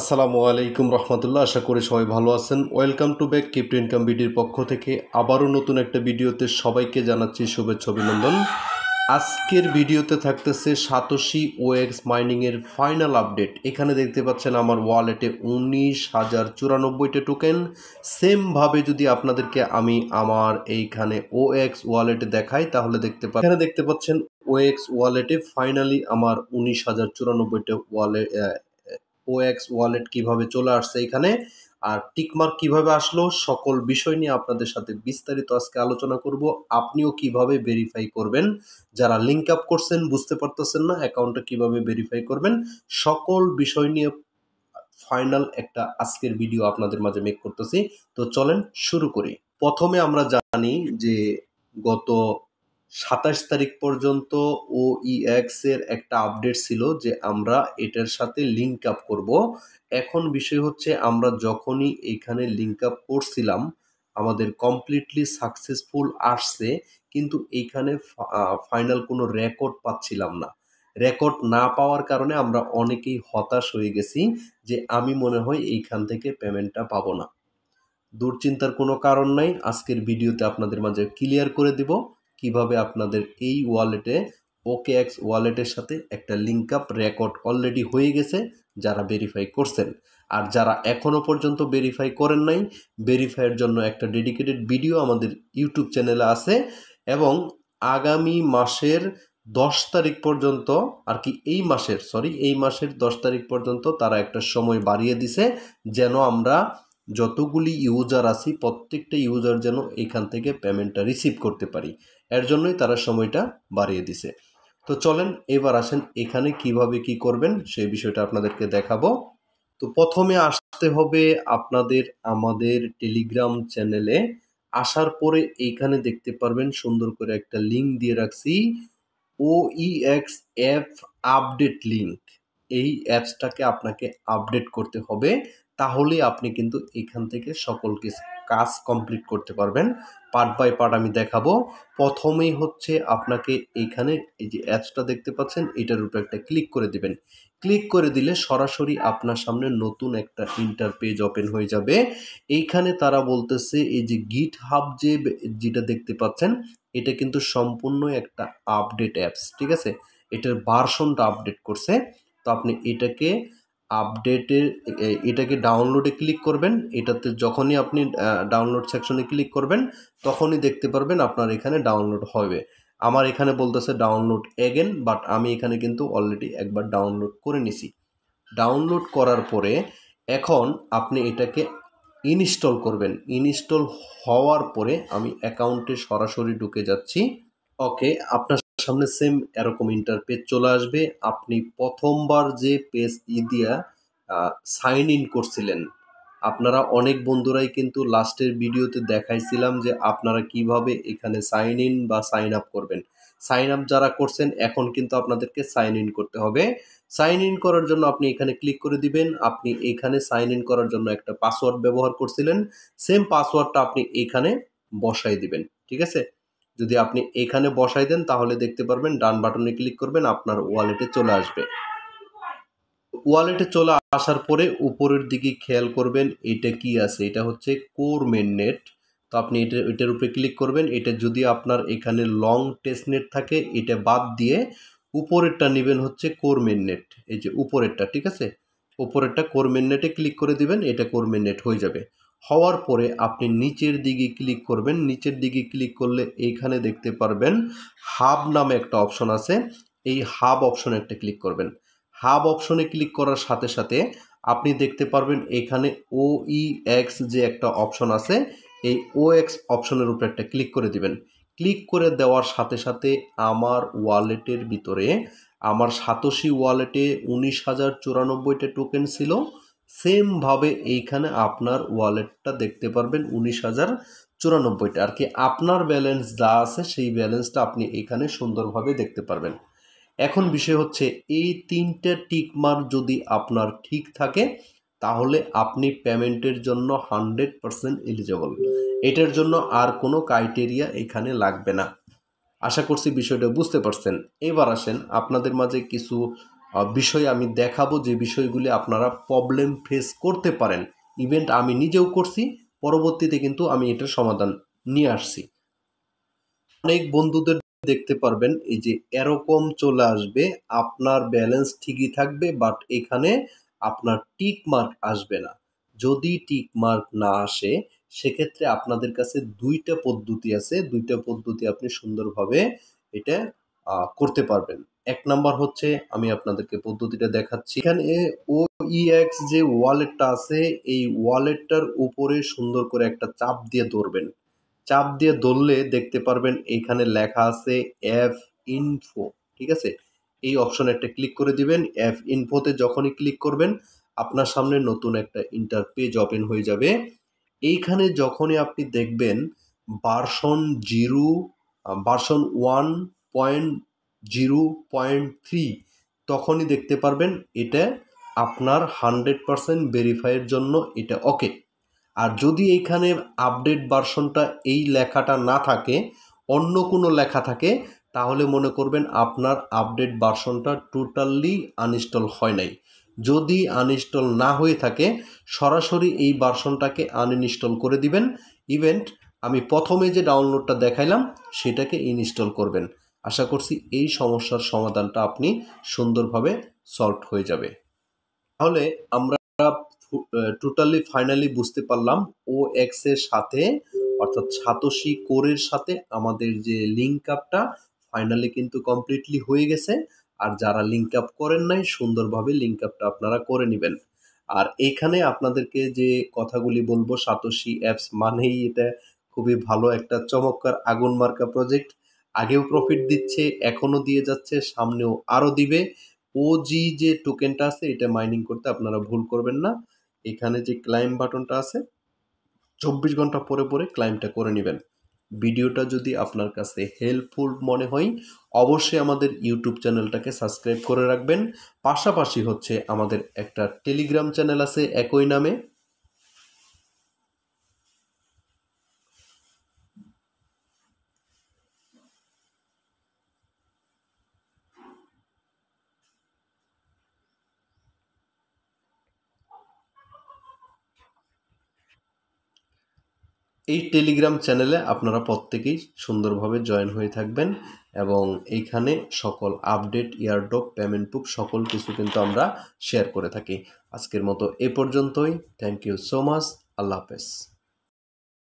আসসালামু আলাইকুম রহমতুল্লাহ আশা করি সবাই ভালো আছেন ওয়েলকাম টু ব্যাক কিপ্ট ইনকাম বিডির পক্ষ থেকে আবারও নতুন একটা ভিডিওতে সবাইকে জানাচ্ছি শুভেচ্ছা অভিনন্দন আজকের ভিডিওতে থাকতেছে সাতোশি ওএক্স মাইনিংয়ের ফাইনাল আপডেট এখানে দেখতে পাচ্ছেন আমার ওয়ালেটে উনিশ হাজার চুরানব্বইটা টোকেন সেমভাবে যদি আপনাদেরকে আমি আমার এইখানে ওএক্স ওয়ালেটে দেখাই তাহলে দেখতে পা এখানে দেখতে পাচ্ছেন ওএক্স ওয়ালেটে ফাইনালি আমার উনিশ হাজার চুরানব্বইটা ওয়ালেট ওএক্স ওয়ালেট কিভাবে চলে আসছে এখানে আর টিকমার্ক কিভাবে আসলো সকল বিষয় নিয়ে আপনাদের সাথে বিস্তারিত আজকে আলোচনা করব আপনিও কিভাবে ভেরিফাই করবেন যারা লিঙ্ক আপ করছেন বুঝতে পারতেছেন না অ্যাকাউন্টটা কিভাবে ভেরিফাই করবেন সকল বিষয় নিয়ে ফাইনাল একটা আজকের ভিডিও আপনাদের মাঝে মেক করতেছি তো চলেন শুরু করি প্রথমে আমরা জানি যে গত সাতাশ তারিখ পর্যন্ত ও e এর একটা আপডেট ছিল যে আমরা এটার সাথে লিঙ্ক আপ করব এখন বিষয় হচ্ছে আমরা যখনই এখানে লিঙ্ক আপ করছিলাম আমাদের কমপ্লিটলি সাকসেসফুল আসছে কিন্তু এইখানে ফাইনাল কোনো রেকর্ড পাচ্ছিলাম না রেকর্ড না পাওয়ার কারণে আমরা অনেকেই হতাশ হয়ে গেছি যে আমি মনে হয় এইখান থেকে পেমেন্টটা পাবো না দুশ্চিন্তার কোনো কারণ নাই আজকের ভিডিওতে আপনাদের মাঝে ক্লিয়ার করে দিব কিভাবে আপনাদের এই ওয়ালেটে ওকে এক্স ওয়ালেটের সাথে একটা লিঙ্ক আপ রেকর্ড অলরেডি হয়ে গেছে যারা ভেরিফাই করছেন আর যারা এখনও পর্যন্ত ভেরিফাই করেন নাই ভেরিফাইয়ের জন্য একটা ডেডিকেটেড ভিডিও আমাদের ইউটিউব চ্যানেলে আছে এবং আগামী মাসের দশ তারিখ পর্যন্ত আর কি এই মাসের সরি এই মাসের দশ তারিখ পর্যন্ত তারা একটা সময় বাড়িয়ে দিছে যেন আমরা যতগুলি ইউজার আছি প্রত্যেকটা ইউজার যেন এখান থেকে পেমেন্টটা রিসিভ করতে পারি এর জন্যই তারা সময়টা বাড়িয়ে দিছে তো চলেন এবার আসেন এখানে কিভাবে কি করবেন সেই বিষয়টা আপনাদেরকে দেখাবো তো প্রথমে আসতে হবে আপনাদের আমাদের টেলিগ্রাম চ্যানেলে আসার পরে এইখানে দেখতে পারবেন সুন্দর করে একটা লিঙ্ক দিয়ে রাখছি O X app update link এই অ্যাপসটাকে আপনাকে আপডেট করতে হবে তাহলে আপনি কিন্তু এখান থেকে সকল কাজ কমপ্লিট করতে পারবেন পার্ট বাই পার্ট আমি দেখাবো প্রথমেই হচ্ছে আপনাকে এইখানে এই যে অ্যাপসটা দেখতে পাচ্ছেন এটার উপর একটা ক্লিক করে দিবেন ক্লিক করে দিলে সরাসরি আপনার সামনে নতুন একটা ইন্টার পেজ ওপেন হয়ে যাবে এইখানে তারা বলতেছে এই যে গিট হাব যে যেটা দেখতে পাচ্ছেন এটা কিন্তু সম্পূর্ণ একটা আপডেট অ্যাপস ঠিক আছে এটার ভার্সনটা আপডেট করছে তো আপনি এটাকে আপডেটের এটাকে ডাউনলোডে ক্লিক করবেন এটাতে যখনই আপনি ডাউনলোড সেকশনে ক্লিক করবেন তখনই দেখতে পারবেন আপনার এখানে ডাউনলোড হবে আমার এখানে বলতেছে ডাউনলোড এগেন বাট আমি এখানে কিন্তু অলরেডি একবার ডাউনলোড করে নিছি ডাউনলোড করার পরে এখন আপনি এটাকে ইনস্টল করবেন ইনস্টল হওয়ার পরে আমি অ্যাকাউন্টে সরাসরি ঢুকে যাচ্ছি ওকে আপনার সামনে সেম এরকম ইন্টারপেজ চলে আসবে আপনি প্রথমবার যে পেজ ই দিয়া সাইন ইন করছিলেন আপনারা অনেক বন্ধুরাই কিন্তু লাস্টের ভিডিওতে দেখাইছিলাম যে আপনারা কিভাবে এখানে সাইন ইন বা সাইন আপ করবেন সাইন আপ যারা করছেন এখন কিন্তু আপনাদেরকে সাইন ইন করতে হবে সাইন ইন করার জন্য আপনি এখানে ক্লিক করে দিবেন আপনি এখানে সাইন ইন করার জন্য একটা পাসওয়ার্ড ব্যবহার করছিলেন সেম পাসওয়ার্ডটা আপনি এখানে বসাই দিবেন ঠিক আছে যদি আপনি এখানে বসাই দেন তাহলে দেখতে পারবেন ডান বাটনে ক্লিক করবেন আপনার ওয়ালেটে চলে আসবে ওয়ালেটে চলে আসার পরে উপরের দিকে খেয়াল করবেন এটা কি আছে এটা হচ্ছে কোর মেন নেট তো আপনি এটা এটার উপরে ক্লিক করবেন এটা যদি আপনার এখানে লং টেস্ট নেট থাকে এটা বাদ দিয়ে উপরেরটা নেবেন হচ্ছে কোর মেন নেট এই যে উপরেরটা ঠিক আছে উপরেরটা কোর মেন নেটে ক্লিক করে দিবেন এটা কোর মেন নেট হয়ে যাবে হওয়ার পরে আপনি নিচের দিকে ক্লিক করবেন নিচের দিকে ক্লিক করলে এইখানে দেখতে পারবেন হাব নামে একটা অপশন আছে এই হাব অপশনে একটা ক্লিক করবেন হাব অপশনে ক্লিক করার সাথে সাথে আপনি দেখতে পারবেন এখানে ও এক্স e যে একটা অপশন আছে এই ও এক্স অপশনের উপরে একটা ক্লিক করে দিবেন ক্লিক করে দেওয়ার সাথে সাথে আমার ওয়ালেটের ভিতরে আমার সাতোশি ওয়ালেটে উনিশ হাজার চুরানব্বইটা টোকেন ছিল সেমভাবে এইখানে আপনার ওয়ালেটটা দেখতে পারবেন উনিশ হাজার চুরানব্বইটা আর কি আপনার ব্যালেন্স যা আছে সেই ব্যালেন্সটা আপনি এখানে সুন্দরভাবে দেখতে পারবেন এখন বিষয় হচ্ছে এই তিনটে টিকমার যদি আপনার ঠিক থাকে তাহলে আপনি পেমেন্টের জন্য হান্ড্রেড পারসেন্ট এলিজেবল এটার জন্য আর কোনো ক্রাইটেরিয়া এখানে লাগবে না আশা করছি বিষয়টা বুঝতে পারছেন এবার আসেন আপনাদের মাঝে কিছু বিষয়ে আমি দেখাবো যে বিষয়গুলি আপনারা প্রবলেম ফেস করতে পারেন ইভেন্ট আমি নিজেও করছি পরবর্তীতে কিন্তু আমি এটার সমাধান নিয়ে আসছি অনেক বন্ধুদের দেখতে পারবেন এই যে এরকম চলে আসবে আপনার ব্যালেন্স ঠিকই থাকবে বাট এখানে আপনার টিক মার্ক আসবে না যদি টিক মার্ক না আসে সেক্ষেত্রে আপনাদের কাছে দুইটা পদ্ধতি আছে দুইটা পদ্ধতি আপনি সুন্দরভাবে এটা করতে পারবেন এক নাম্বার হচ্ছে আমি আপনাদেরকে পদ্ধতিটা দেখাচ্ছি এখানে ও ইএক্স যে ওয়ালেটটা আছে এই ওয়ালেটটার উপরে সুন্দর করে একটা চাপ দিয়ে ধরবেন চাপ দিয়ে ধরলে দেখতে পারবেন এখানে লেখা আছে এফ ইনফো ঠিক আছে এই অপশন একটা ক্লিক করে দিবেন এফ ইনফোতে যখনই ক্লিক করবেন আপনার সামনে নতুন একটা ইন্টার পেজ ওপেন হয়ে যাবে এইখানে যখনই আপনি দেখবেন version zero version one point zero point three তখনই দেখতে পারবেন এটা আপনার হান্ড্রেড পারসেন্ট ভেরিফাইয়ের জন্য এটা ওকে আর যদি এইখানে আপডেট ভার্সনটা এই লেখাটা না থাকে অন্য কোনো লেখা থাকে তাহলে মনে করবেন আপনার আপডেট ভার্সনটা টোটালি আনইনস্টল হয় নাই যদি আনইনস্টল না হয়ে থাকে সরাসরি এই ভার্সনটাকে আনইনস্টল করে দিবেন ইভেন্ট আমি প্রথমে যে ডাউনলোডটা দেখাইলাম সেটাকে ইনস্টল করবেন আশা করছি এই সমস্যার সমাধানটা আপনি সুন্দরভাবে সলভ হয়ে যাবে তাহলে আমরা টোটালি ফাইনালি বুঝতে পারলাম ও এক্স এর সাথে অর্থাৎ সাতোশি কোরের সাথে আমাদের যে লিঙ্ক আপটা ফাইনালি কিন্তু কমপ্লিটলি হয়ে গেছে আর যারা লিঙ্ক আপ করেন নাই সুন্দরভাবে লিঙ্ক আপটা আপনারা করে নেবেন আর এখানে আপনাদেরকে যে কথাগুলি বলবো সাতোশি অ্যাপস মানেই এটা খুবই ভালো একটা চমৎকার আগুন মার্কা প্রজেক্ট আগেও প্রফিট দিচ্ছে এখনও দিয়ে যাচ্ছে সামনেও আরও দিবে ওজি যে টোকেনটা আছে এটা মাইনিং করতে আপনারা ভুল করবেন না এখানে যে ক্লাইম বাটনটা আছে চব্বিশ ঘন্টা পরে পরে ক্লাইমটা করে নেবেন ভিডিওটা যদি আপনার কাছে হেল্পফুল মনে হয় অবশ্যই আমাদের ইউটিউব চ্যানেলটাকে সাবস্ক্রাইব করে রাখবেন পাশাপাশি হচ্ছে আমাদের একটা টেলিগ্রাম চ্যানেল আছে একই নামে এই টেলিগ্রাম চ্যানেলে আপনারা প্রত্যেকেই সুন্দরভাবে জয়েন হয়ে থাকবেন এবং এইখানে সকল আপডেট ইয়ারডপ পেমেন্ট বুক সকল কিছু কিন্তু আমরা শেয়ার করে থাকি আজকের মতো এ পর্যন্তই থ্যাংক ইউ সো মাচ আল্লাহ হাফেজ